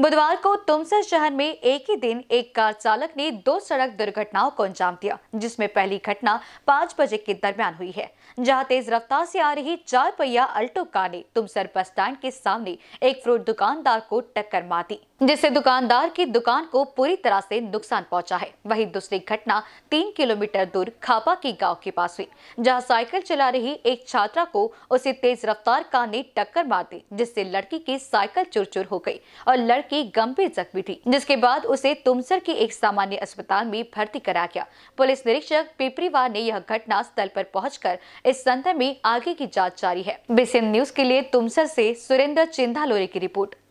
बुधवार को तुमसर शहर में एक ही दिन एक कार चालक ने दो सड़क दुर्घटनाओं को अंजाम दिया जिसमें पहली घटना पांच बजे के दरमियान हुई है जहां तेज रफ्तार से आ रही चार पहिया अल्टो कार ने तुमसर बस स्टैंड के सामने एक फ्रूट दुकानदार को टक्कर मार दी जिससे दुकानदार की दुकान को पूरी तरह से नुकसान पहुंचा है वहीं दूसरी घटना तीन किलोमीटर दूर खापा के गांव के पास हुई जहां साइकिल चला रही एक छात्रा को उसे तेज रफ्तार कार ने टक्कर मार दी जिससे लड़की की साइकिल चुरचुर हो गई और लड़की लड़की गंभीर जख्मी थी जिसके बाद उसे तुमसर के एक सामान्य अस्पताल में भर्ती कराया गया पुलिस निरीक्षक पिपरीवार ने यह घटना स्थल पर पहुंचकर इस संदर्भ में आगे की जाँच जारी है बेसिन न्यूज के लिए तुमसर ऐसी सुरेंद्र चिंधालोरे की रिपोर्ट